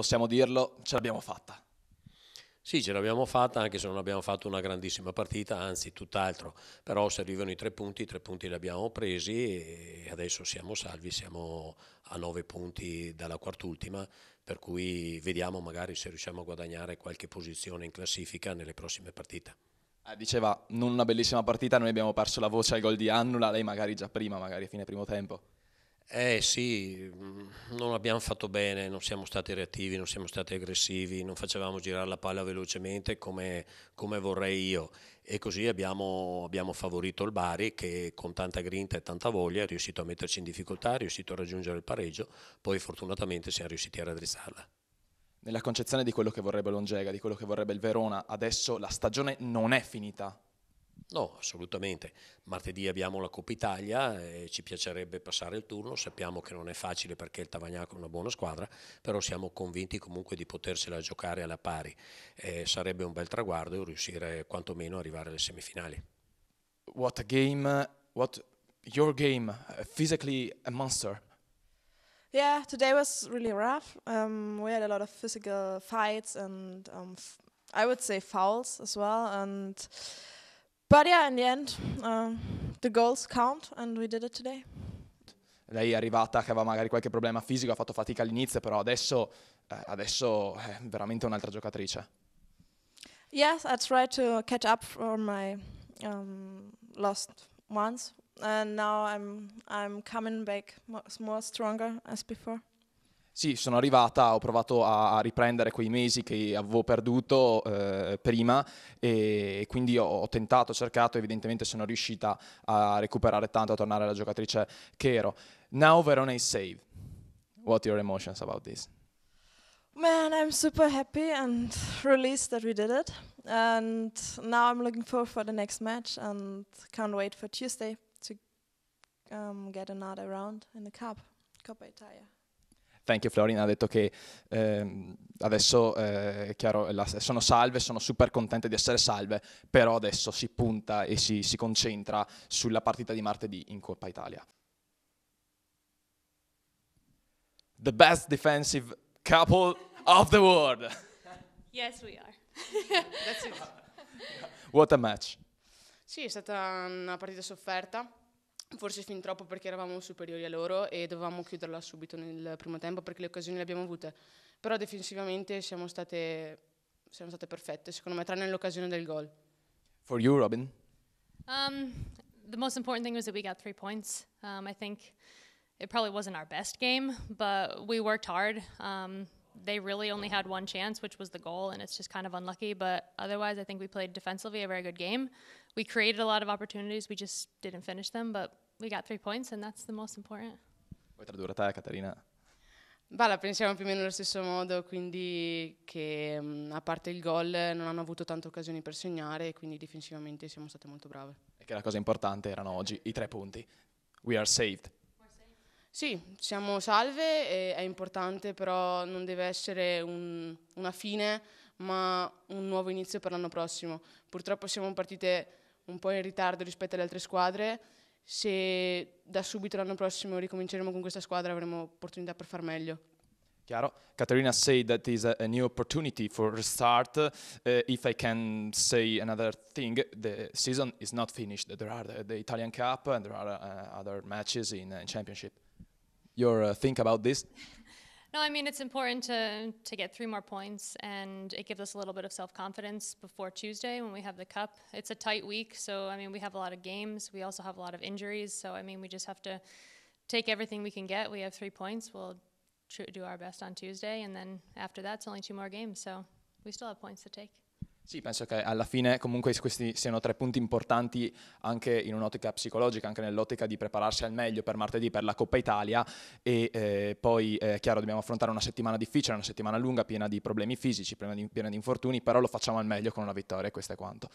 possiamo dirlo, ce l'abbiamo fatta. Sì, ce l'abbiamo fatta anche se non abbiamo fatto una grandissima partita, anzi tutt'altro, però servivano i tre punti, i tre punti li abbiamo presi e adesso siamo salvi, siamo a nove punti dalla quart'ultima, per cui vediamo magari se riusciamo a guadagnare qualche posizione in classifica nelle prossime partite. Eh, diceva, non una bellissima partita, noi abbiamo perso la voce al gol di Annula, lei magari già prima, magari a fine primo tempo. Eh sì, non abbiamo fatto bene, non siamo stati reattivi, non siamo stati aggressivi, non facevamo girare la palla velocemente come, come vorrei io e così abbiamo, abbiamo, favorito il Bari che con tanta grinta e tanta voglia è riuscito a metterci in difficoltà, è riuscito a raggiungere il pareggio, poi fortunatamente siamo riusciti a raddrizzarla. Nella concezione di quello che vorrebbe l'Ongega, di quello che vorrebbe il Verona, adesso la stagione non è finita No, assolutamente. Martedì abbiamo la Coppa Italia, e ci piacerebbe passare il turno, sappiamo che non è facile perché il Tavagnaco è una buona squadra, però siamo convinti comunque di potersela giocare alla pari. Eh, sarebbe un bel traguardo riuscire quantomeno ad arrivare alle semifinali. What a game, what your game, physically a monster. Yeah, today was really rough. Um, we had a lot of physical fights and um, I would say fouls as well and... But yeah, in the end, uh, the goals count and we did it today. Lei è arrivata che aveva magari qualche problema fisico, ha fatto fatica all'inizio, però adesso, eh, adesso è veramente un'altra giocatrice. Yes, I tried to catch up from my um, lost months and now I'm, I'm coming back more stronger as before. Sì, sono arrivata, ho provato a, riprendere quei mesi che avevo perduto eh, prima e, e quindi ho, ho, tentato, ho cercato, evidentemente sono riuscita a recuperare tanto, a tornare alla giocatrice che ero. Now Verona is safe. What are your emotions about this? Man, I'm super happy and released that we did it. And now I'm looking forward for the next match and can't wait for Tuesday to um, get another round in the cup, Coppa Italia. Thank Florin ha detto che eh, adesso eh, è chiaro, la, sono salve, sono super contente di essere salve, però adesso si punta e si, si concentra sulla partita di martedì in Coppa Italia. The best defensive couple of the world. Yes, we are. That's it. What a match. Sì, è stata una partita sofferta forse fin troppo perché eravamo superiori a loro e dovevamo chiuderla subito nel primo tempo perché le occasioni le abbiamo avute. Però difensivamente siamo state, siamo state perfette, secondo me, tranne l'occasione del gol. For you, Robin? Um, the most important thing was that we got three points. Um, I think it probably wasn't our best game, but we worked hard. Um, they really only had one chance, which was the goal, and it's just kind of unlucky. But otherwise, I think we played defensively a very good game. We created a lot of opportunities, we just didn't finish them, but we got three points, and that's the most important. Vuoi tradurre te, Caterina? Beh, la pensiamo più o meno allo stesso modo, quindi che a parte il gol non hanno avuto tante occasioni per segnare, e quindi difensivamente siamo state molto brave. E che la cosa importante erano oggi i tre punti. We are saved. Sì, siamo salve, è importante, però non deve essere un, una fine, ma un nuovo inizio per l'anno prossimo. Purtroppo siamo partite un po' in ritardo rispetto alle altre squadre, se da subito l'anno prossimo ricominceremo con questa squadra avremo opportunità per far meglio. Chiaro. Caterina said that is a, a new opportunity for restart. Uh, if I can say another thing, the season is not finished. There are the, the Italian Cup and there are uh, other matches in uh, championship. your uh, think about this? No, I mean it's important to to get three more points, and it gives us a little bit of self confidence before Tuesday when we have the cup. It's a tight week, so I mean we have a lot of games. We also have a lot of injuries, so I mean we just have to take everything we can get. We have three points. We'll do our best on Tuesday, and then after that it's only two more games, so we still have points to take. Sì, penso che alla fine comunque questi siano tre punti importanti anche in un'ottica psicologica, anche nell'ottica di prepararsi al meglio per martedì per la Coppa Italia e eh, poi è eh, chiaro dobbiamo affrontare una settimana difficile, una settimana lunga piena di problemi fisici, piena di, piena di infortuni, però lo facciamo al meglio con una vittoria e questo è quanto.